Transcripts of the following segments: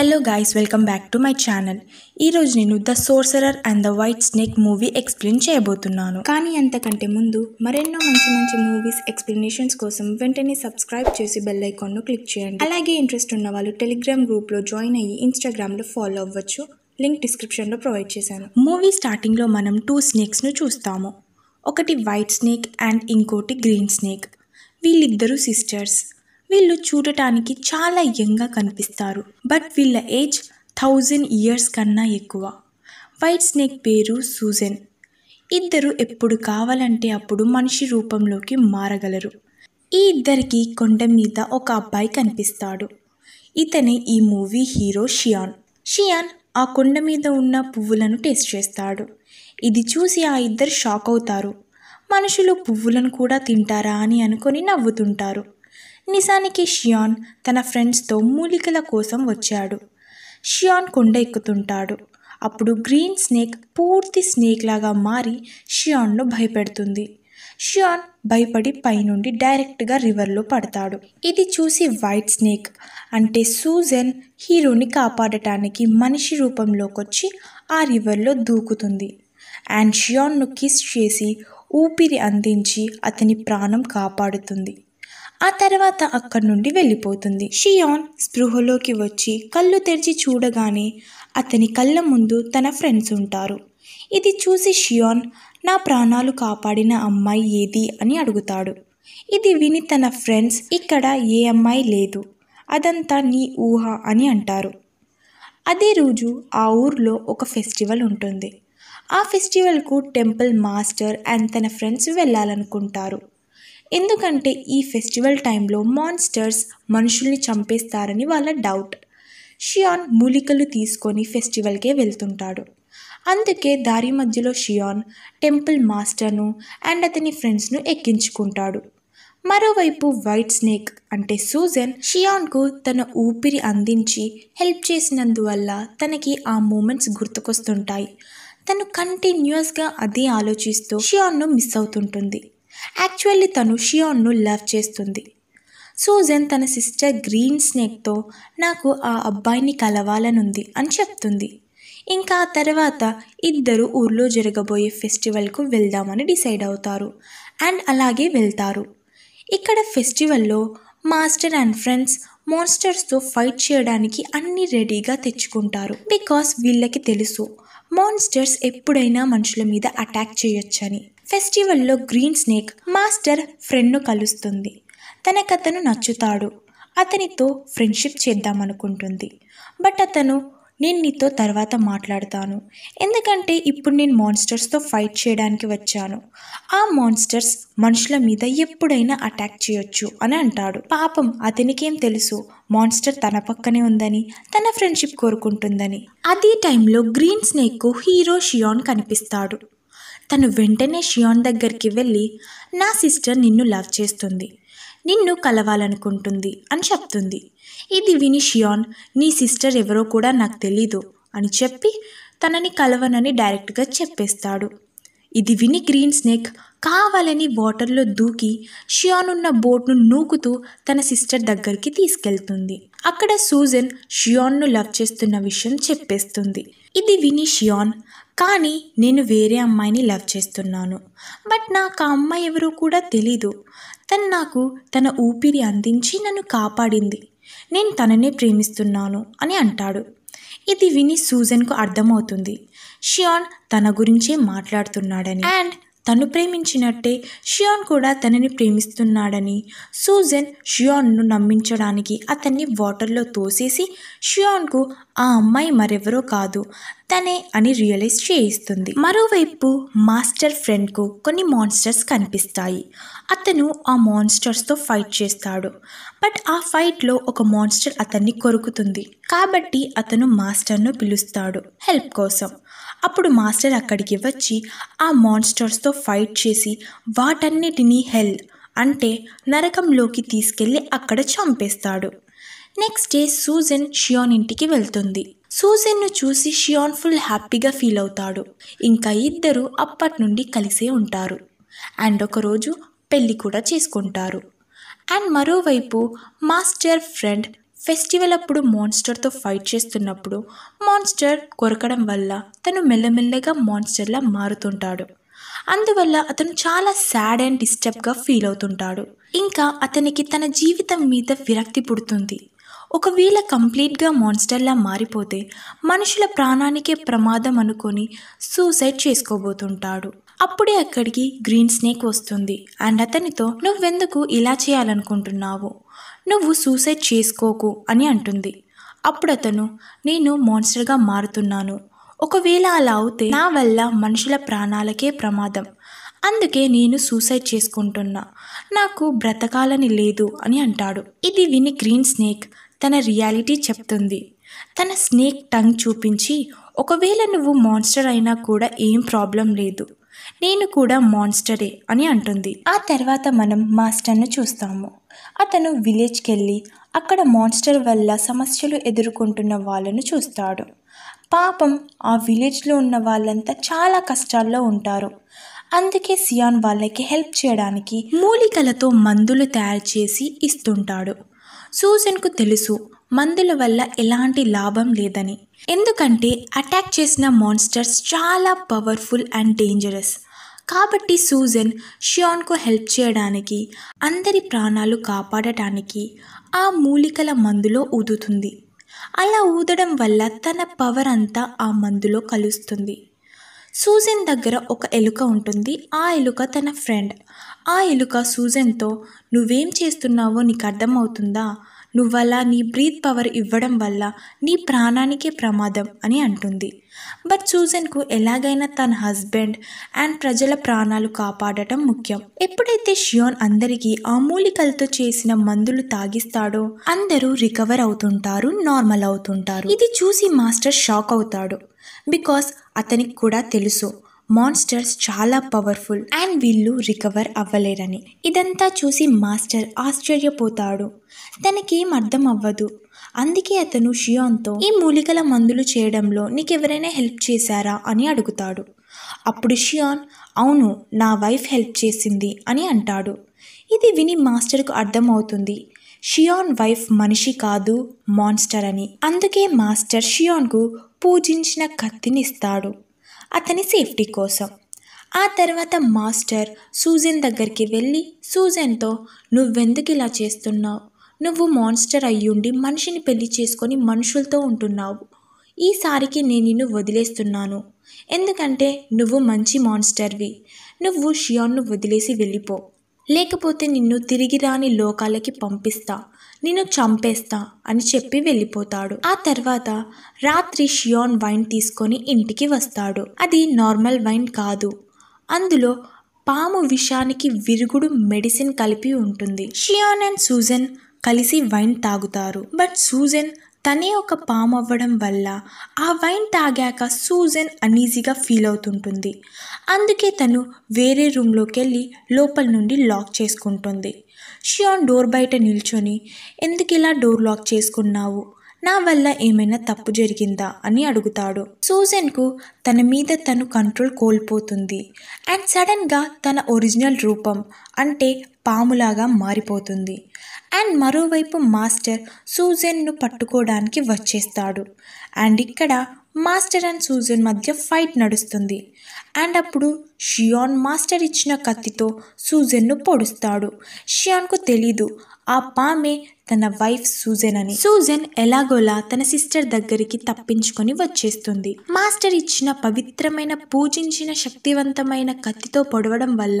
hello guys welcome back to my channel ఈరోజు నేను the sorcerer and the white snake movie explain చేయబోతున్నాను కానీ అంతకంటే ముందు మరెన్నో మంచి మంచి మూవీస్ ఎక్స్ప్లెనేషన్స్ కోసం వెంటనే సబ్స్క్రైబ్ చేసి బెల్ ఐకాన్ను క్లిక్ చేయండి అలాగే ఇంట్రెస్ట్ ఉన్న వాళ్ళు టెలిగ్రామ్ గ్రూప్లో జాయిన్ అయ్యి ఇన్స్టాగ్రామ్లో ఫాలో అవ్వచ్చు లింక్ డిస్క్రిప్షన్లో ప్రొవైడ్ చేశాను మూవీ స్టార్టింగ్లో మనం టూ స్నేక్స్ను చూస్తాము ఒకటి వైట్ స్నేక్ అండ్ ఇంకోటి గ్రీన్ స్నేక్ వీళ్ళిద్దరూ సిస్టర్స్ వీళ్ళు చూడటానికి చాలా యంగ్గా కనిపిస్తారు బట్ వీళ్ళ ఏజ్ థౌజండ్ ఇయర్స్ కన్నా ఎక్కువ వైట్ స్నేక్ పేరు సూజన్ ఇద్దరు ఎప్పుడు కావాలంటే అప్పుడు మనిషి రూపంలోకి మారగలరు ఈ ఇద్దరికి కొండ మీద ఒక అబ్బాయి కనిపిస్తాడు ఇతనే ఈ మూవీ హీరో షియాన్ షియాన్ ఆ కొండ మీద ఉన్న పువ్వులను టేస్ట్ చేస్తాడు ఇది చూసి ఆ ఇద్దరు షాక్ అవుతారు మనుషులు పువ్వులను కూడా తింటారా అని అనుకొని నవ్వుతుంటారు నిజానికి షియాన్ తన ఫ్రెండ్స్తో మూలికల కోసం వచ్చాడు షియాన్ కొండ ఎక్కుతుంటాడు అప్పుడు గ్రీన్ స్నేక్ పూర్తి స్నేక్ లాగా మారి షియాన్ను భయపెడుతుంది షియాన్ భయపడి పైనుండి డైరెక్ట్గా రివర్లో పడతాడు ఇది చూసి వైట్ స్నేక్ అంటే సూజన్ హీరోని కాపాడటానికి మనిషి రూపంలోకి వచ్చి ఆ రివర్లో దూకుతుంది అండ్ షియాన్ను కిస్ చేసి ఊపిరి అందించి అతని ప్రాణం కాపాడుతుంది ఆ తర్వాత అక్కడి నుండి వెళ్ళిపోతుంది షియాన్ స్పృహలోకి వచ్చి కళ్ళు తెరిచి చూడగానే అతని కళ్ళ ముందు తన ఫ్రెండ్స్ ఉంటారు ఇది చూసి షియాన్ నా ప్రాణాలు కాపాడిన అమ్మాయి ఏది అని అడుగుతాడు ఇది విని తన ఫ్రెండ్స్ ఇక్కడ ఏ అమ్మాయి లేదు అదంతా నీ ఊహ అని అంటారు అదే రోజు ఆ ఊర్లో ఒక ఫెస్టివల్ ఉంటుంది ఆ ఫెస్టివల్కు టెంపుల్ మాస్టర్ అండ్ తన ఫ్రెండ్స్ వెళ్ళాలనుకుంటారు ఎందుకంటే ఈ ఫెస్టివల్ టైంలో మాన్స్టర్స్ మనుషుల్ని చంపేస్తారని వాళ్ళ డౌట్ షియాన్ మూలికలు తీసుకొని ఫెస్టివల్కే వెళ్తుంటాడు అందుకే దారి మధ్యలో షియాన్ టెంపుల్ మాస్టర్ను అండ్ అతని ఫ్రెండ్స్ను ఎక్కించుకుంటాడు మరోవైపు వైట్ స్నేక్ అంటే సూజన్ షియాన్కు తన ఊపిరి అందించి హెల్ప్ చేసినందువల్ల తనకి ఆ మూమెంట్స్ గుర్తుకొస్తుంటాయి తను కంటిన్యూస్గా అదే ఆలోచిస్తూ షియాన్ను మిస్ అవుతుంటుంది యాక్చువల్లీ తను షియోన్ను లవ్ చేస్తుంది సూజన్ తన సిస్టర్ గ్రీన్ స్నేక్తో నాకు ఆ అబ్బాయిని కలవాలనుంది అని చెప్తుంది ఇంకా తర్వాత ఇద్దరు ఊర్లో జరగబోయే ఫెస్టివల్కు వెళ్దామని డిసైడ్ అవుతారు అండ్ అలాగే వెళ్తారు ఇక్కడ ఫెస్టివల్లో మాస్టర్ అండ్ ఫ్రెండ్స్ మోన్స్టర్స్తో ఫైట్ చేయడానికి అన్ని రెడీగా తెచ్చుకుంటారు బికాస్ వీళ్ళకి తెలుసు మోన్స్టర్స్ ఎప్పుడైనా మనుషుల మీద అటాక్ చేయొచ్చని ఫెస్టివల్లో గ్రీన్ స్నేక్ మాస్టర్ ఫ్రెండ్ను కలుస్తుంది తనకతను నచ్చుతాడు అతనితో ఫ్రెండ్షిప్ చేద్దామనుకుంటుంది బట్ అతను నేను నీతో తర్వాత మాట్లాడతాను ఎందుకంటే ఇప్పుడు నేను మాన్స్టర్స్తో ఫైట్ చేయడానికి వచ్చాను ఆ మాన్స్టర్స్ మనుషుల మీద ఎప్పుడైనా అటాక్ చేయొచ్చు అని అంటాడు పాపం అతనికేం తెలుసు మాన్స్టర్ తన పక్కనే ఉందని తన ఫ్రెండ్షిప్ కోరుకుంటుందని అదే టైంలో గ్రీన్ స్నేక్ హీరో షియాన్ కనిపిస్తాడు తను వెంటనే షియాన్ దగ్గరికి వెళ్ళి నా సిస్టర్ నిన్ను లవ్ చేస్తుంది నిన్ను కలవాలనుకుంటుంది అని చెప్తుంది ఇది విని షియాన్ నీ సిస్టర్ ఎవరో కూడా నాకు తెలీదు అని చెప్పి తనని కలవనని డైరెక్ట్గా చెప్పేస్తాడు ఇది విని గ్రీన్ స్నేక్ కావాలని వాటర్లో దూకి షియాన్ ఉన్న బోట్ను నూకుతూ తన సిస్టర్ దగ్గరికి తీసుకెళ్తుంది అక్కడ సూజన్ షియాన్ను లవ్ చేస్తున్న విషయం చెప్పేస్తుంది ఇది విని షియాన్ కానీ నేను వేరే అమ్మాయిని లవ్ చేస్తున్నాను బట్ నాకు ఆ అమ్మాయి ఎవరో కూడా తెలీదు తను నాకు తన ఊపిరి అందించి నన్ను కాపాడింది నేను తననే ప్రేమిస్తున్నాను అని అంటాడు ఇది విని సూజన్కు అర్థమవుతుంది షియాన్ తన గురించే మాట్లాడుతున్నాడని అండ్ తను ప్రేమించినట్టే షియాన్ కూడా తనని ప్రేమిస్తున్నాడని సూజన్ షియాన్ను నమ్మించడానికి అతన్ని వాటర్లో తోసేసి షియాన్కు ఆ అమ్మాయి మరెవరో కాదు తనే అని రియలైజ్ చేయిస్తుంది మరోవైపు మాస్టర్ ఫ్రెండ్కు కొన్ని మాన్స్టర్స్ కనిపిస్తాయి అతను ఆ మాన్స్టర్స్తో ఫైట్ చేస్తాడు బట్ ఆ ఫైట్లో ఒక మాన్స్టర్ అతన్ని కొరుకుతుంది కాబట్టి అతను మాస్టర్ను పిలుస్తాడు హెల్ప్ కోసం అప్పుడు మాస్టర్ అక్కడికి వచ్చి ఆ తో ఫైట్ చేసి వాటన్నిటినీ హెల్ అంటే నరకంలోకి తీసుకెళ్ళి అక్కడ చంపేస్తాడు నెక్స్ట్ డే సూజన్ షియోన్ ఇంటికి వెళ్తుంది సూజన్ను చూసి షియోన్ ఫుల్ హ్యాపీగా ఫీల్ అవుతాడు ఇంకా ఇద్దరు అప్పటి నుండి కలిసే ఉంటారు అండ్ ఒకరోజు పెళ్ళి కూడా చేసుకుంటారు అండ్ మరోవైపు మాస్టర్ ఫ్రెండ్ ఫెస్టివల్ అప్పుడు మాన్స్టర్తో ఫైట్ చేస్తున్నప్పుడు మాన్స్టర్ కొరకడం వల్ల తను మెల్లమెల్లగా మాన్స్టర్లా మారుతుంటాడు అందువల్ల అతను చాలా సాడ్ అండ్ డిస్టర్బ్గా ఫీల్ అవుతుంటాడు ఇంకా అతనికి తన జీవితం మీద విరక్తి పుడుతుంది ఒకవేళ కంప్లీట్గా మాన్స్టర్లా మారిపోతే మనుషుల ప్రాణానికే ప్రమాదం అనుకొని సూసైడ్ చేసుకోబోతుంటాడు అప్పుడే అక్కడికి గ్రీన్ స్నేక్ వస్తుంది అండ్ అతనితో నువ్వెందుకు ఇలా చేయాలనుకుంటున్నావు నువ్వు సూసైడ్ చేసుకోకు అని అంటుంది అప్పుడు అతను నేను మాన్స్టర్గా మారుతున్నాను ఒకవేళ అలా అవుతే నా వల్ల మనుషుల ప్రాణాలకే ప్రమాదం అందుకే నేను సూసైడ్ చేసుకుంటున్నా నాకు బ్రతకాలని లేదు అని అంటాడు ఇది విని గ్రీన్ స్నేక్ తన రియాలిటీ చెప్తుంది తన స్నేక్ టంగ్ చూపించి ఒకవేళ నువ్వు మాన్స్టర్ అయినా కూడా ఏం ప్రాబ్లం లేదు నేను కూడా మాన్స్టరే అని అంటుంది ఆ తర్వాత మనం మాస్టర్ను చూస్తాము అతను విలేజ్కి వెళ్ళి అక్కడ మాన్స్టర్ వల్ల సమస్యలు ఎదుర్కొంటున్న వాళ్ళను చూస్తాడు పాపం ఆ విలేజ్లో ఉన్న వాళ్ళంతా చాలా కష్టాల్లో ఉంటారు అందుకే సియాన్ వాళ్ళకి హెల్ప్ చేయడానికి మూలికలతో మందులు తయారు చేసి ఇస్తుంటాడు సూజన్కు తెలుసు మందుల వల్ల ఎలాంటి లాభం లేదని ఎందుకంటే అటాక్ చేసిన మాన్స్టర్స్ చాలా పవర్ఫుల్ అండ్ డేంజరస్ కాబట్టి సూజన్ షియాన్కు హెల్ప్ చేయడానికి అందరి ప్రాణాలు కాపాడటానికి ఆ మూలికల మందులో ఊదుతుంది అలా ఊదడం వల్ల తన పవర్ అంతా ఆ మందులో కలుస్తుంది సూజన్ దగ్గర ఒక ఎలుక ఉంటుంది ఆ ఎలుక తన ఫ్రెండ్ ఆ ఎలుక సూజన్తో నువ్వేం చేస్తున్నావో నీకు అర్థమవుతుందా నువ్వలా నీ బ్రీత్ పవర్ ఇవ్వడం వల్ల నీ ప్రాణానికే ప్రమాదం అని అంటుంది బట్ సూజన్కు ఎలాగైనా తన హస్బెండ్ అండ్ ప్రజల ప్రాణాలు కాపాడటం ముఖ్యం ఎప్పుడైతే షియోన్ అందరికీ ఆ మూలికలతో చేసిన మందులు తాగిస్తాడో అందరూ రికవర్ అవుతుంటారు నార్మల్ అవుతుంటారు ఇది చూసి మాస్టర్ షాక్ అవుతాడు బికాస్ అతనికి కూడా తెలుసు మాన్స్టర్స్ చాలా పవర్ఫుల్ అండ్ వీళ్ళు రికవర్ అవ్వలేరని ఇదంతా చూసి మాస్టర్ ఆశ్చర్యపోతాడు తనకేం అర్థం అవ్వదు అందుకే అతను షియాన్తో ఈ మూలికల మందులు చేయడంలో నీకెవరైనా హెల్ప్ చేశారా అని అడుగుతాడు అప్పుడు షియాన్ అవును నా వైఫ్ హెల్ప్ చేసింది అని అంటాడు ఇది విని మాస్టర్కు అర్థమవుతుంది షియాన్ వైఫ్ మనిషి కాదు మాన్స్టర్ అని అందుకే మాస్టర్ షియాన్కు పూజించిన కత్తినిస్తాడు అతని సేఫ్టీ కోసం ఆ తర్వాత మాస్టర్ సూజన్ దగ్గరికి వెళ్ళి సూజన్తో నువ్వెందుకు ఇలా చేస్తున్నావు నువ్వు మాన్స్టర్ అయ్యుండి మనిషిని పెళ్లి చేసుకొని మనుషులతో ఉంటున్నావు ఈసారికి నేను నిన్ను వదిలేస్తున్నాను ఎందుకంటే నువ్వు మంచి మాన్స్టర్వి నువ్వు షియాన్ను వదిలేసి వెళ్ళిపో లేకపోతే నిన్ను తిరిగి రాని లోకాలకి పంపిస్తా నేను చంపేస్తా అని చెప్పి వెళ్ళిపోతాడు ఆ తర్వాత రాత్రి షియోన్ వైన్ తీసుకొని ఇంటికి వస్తాడు అది నార్మల్ వైన్ కాదు అందులో పాము విషానికి విరుగుడు మెడిసిన్ కలిపి ఉంటుంది షియోన్ అండ్ సూజన్ కలిసి వైన్ తాగుతారు బట్ సూజన్ తనే ఒక పాము అవ్వడం వల్ల ఆ వైన్ తాగాక సూజన్ అనీజీగా ఫీల్ అవుతుంటుంది అందుకే తను వేరే రూమ్లోకి వెళ్ళి లోపల నుండి లాక్ చేసుకుంటుంది షియోన్ డోర్ బయట నిల్చొని ఎందుకు ఇలా డోర్ లాక్ చేసుకున్నావు నా వల్ల ఏమైనా తప్పు జరిగిందా అని అడుగుతాడు సూజన్కు తన మీద తను కంట్రోల్ కోల్పోతుంది అండ్ సడన్గా తన ఒరిజినల్ రూపం అంటే పాములాగా మారిపోతుంది అండ్ మరోవైపు మాస్టర్ సూజన్ను పట్టుకోవడానికి వచ్చేస్తాడు అండ్ ఇక్కడ మాస్టర్ అండ్ సూజన్ మధ్య ఫైట్ నడుస్తుంది అండ్ అప్పుడు షియాన్ మాస్టర్ ఇచ్చిన కత్తితో సూజన్ను పొడుస్తాడు షియాన్కు తెలీదు ఆ పామే తన వైఫ్ సూజన్ అని సూజన్ ఎలాగోలా తన సిస్టర్ దగ్గరికి తప్పించుకొని వచ్చేస్తుంది మాస్టర్ ఇచ్చిన పవిత్రమైన పూజించిన శక్తివంతమైన కత్తితో పొడవడం వల్ల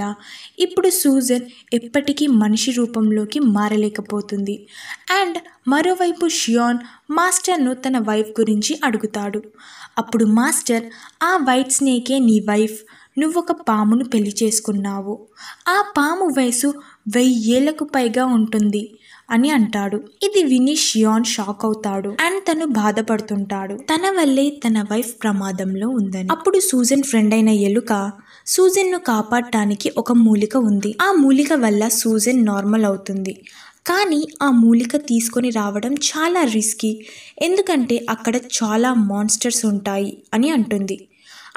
ఇప్పుడు సూజన్ ఎప్పటికీ మనిషి రూపంలోకి మారలేకపోతుంది అండ్ మరోవైపు షియాన్ మాస్టర్ను తన వైఫ్ గురించి అడుగుతాడు అప్పుడు మాస్టర్ ఆ వైట్ స్నేకే నీ వైఫ్ నువ్వొక పామును పెళ్లి చేసుకున్నావు ఆ పాము వయసు వెయ్యేళ్లకు పైగా ఉంటుంది అని అంటాడు ఇది విని షియాన్ షాక్ అవుతాడు అండ్ తను బాధపడుతుంటాడు తన వల్లే తన వైఫ్ ప్రమాదంలో ఉందని అప్పుడు సూజన్ ఫ్రెండ్ అయిన ఎలుక సూజన్ను కాపాడటానికి ఒక మూలిక ఉంది ఆ మూలిక వల్ల సూజన్ నార్మల్ అవుతుంది కానీ ఆ మూలిక తీసుకొని రావడం చాలా రిస్కీ ఎందుకంటే అక్కడ చాలా మాన్స్టర్స్ ఉంటాయి అని అంటుంది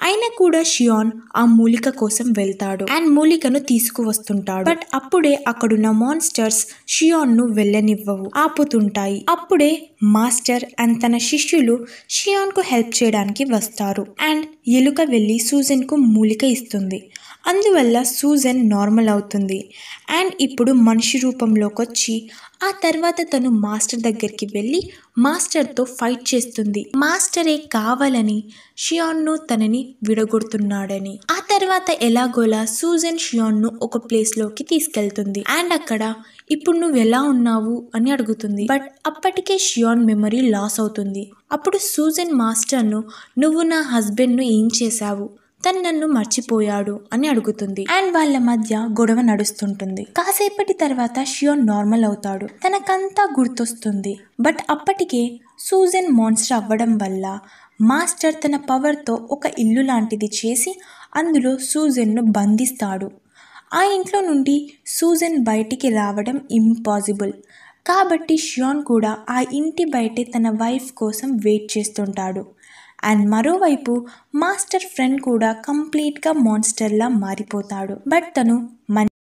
అయినా కూడా షియాన్ ఆ మూలిక కోసం వెళ్తాడు అండ్ మూలికను తీసుకువస్తుంటాడు బట్ అప్పుడే అక్కడున్న మాన్స్టర్స్ షియాన్ ను వెళ్ళనివ్వవు ఆపుతుంటాయి అప్పుడే మాస్టర్ అండ్ తన శిష్యులు షియాన్ కు హెల్ప్ చేయడానికి వస్తారు అండ్ ఎలుక వెళ్ళి సూజన్ కు మూలిక ఇస్తుంది అందువల్ల సూజన్ నార్మల్ అవుతుంది అండ్ ఇప్పుడు మనిషి రూపంలోకి వచ్చి ఆ తర్వాత తను మాస్టర్ దగ్గరికి వెళ్ళి మాస్టర్తో ఫైట్ చేస్తుంది మాస్టరే కావాలని షియాన్ను తనని విడగొడుతున్నాడని ఆ తర్వాత ఎలాగోలా సూజన్ షియాన్ను ఒక ప్లేస్లోకి తీసుకెళ్తుంది అండ్ అక్కడ ఇప్పుడు నువ్వు ఎలా ఉన్నావు అని అడుగుతుంది బట్ అప్పటికే షియాన్ మెమరీ లాస్ అవుతుంది అప్పుడు సూజన్ మాస్టర్ను నువ్వు నా హస్బెండ్ను ఏం చేశావు తను నన్ను మర్చిపోయాడు అని అడుగుతుంది అండ్ వాళ్ళ మధ్య గొడవ నడుస్తుంటుంది కాసేపటి తర్వాత షియోన్ నార్మల్ అవుతాడు తనకంతా గుర్తొస్తుంది బట్ అప్పటికే సూజన్ మాన్స్టర్ అవ్వడం వల్ల మాస్టర్ తన పవర్తో ఒక ఇల్లు లాంటిది చేసి అందులో సూజన్ను బంధిస్తాడు ఆ ఇంట్లో నుండి సూజన్ బయటికి రావడం ఇంపాసిబుల్ కాబట్టి షియోన్ కూడా ఆ ఇంటి బయటే తన వైఫ్ కోసం వెయిట్ చేస్తుంటాడు అండ్ మరోవైపు మాస్టర్ ఫ్రెండ్ కూడా కంప్లీట్గా మాన్స్టర్లా మారిపోతాడు బట్ తను